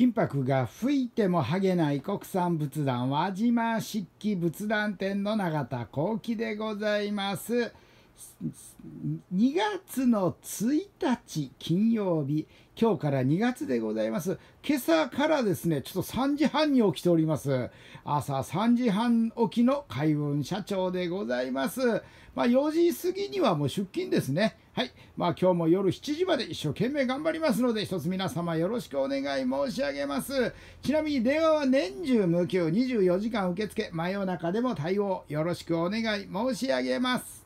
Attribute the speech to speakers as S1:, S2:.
S1: 金箔が吹いても剥げない国産仏壇輪島漆器仏壇店の永田幸喜でございます。2月の1日金曜日、今日から2月でございます。今朝からですね、ちょっと3時半に起きております。朝3時半起きの海運社長でございます。まあ4時過ぎにはもう出勤ですね。はい。まあ今日も夜7時まで一生懸命頑張りますので、一つ皆様よろしくお願い申し上げます。ちなみに電話は年中無休24時間受付、真夜中でも対応よろしくお願い申し上げます。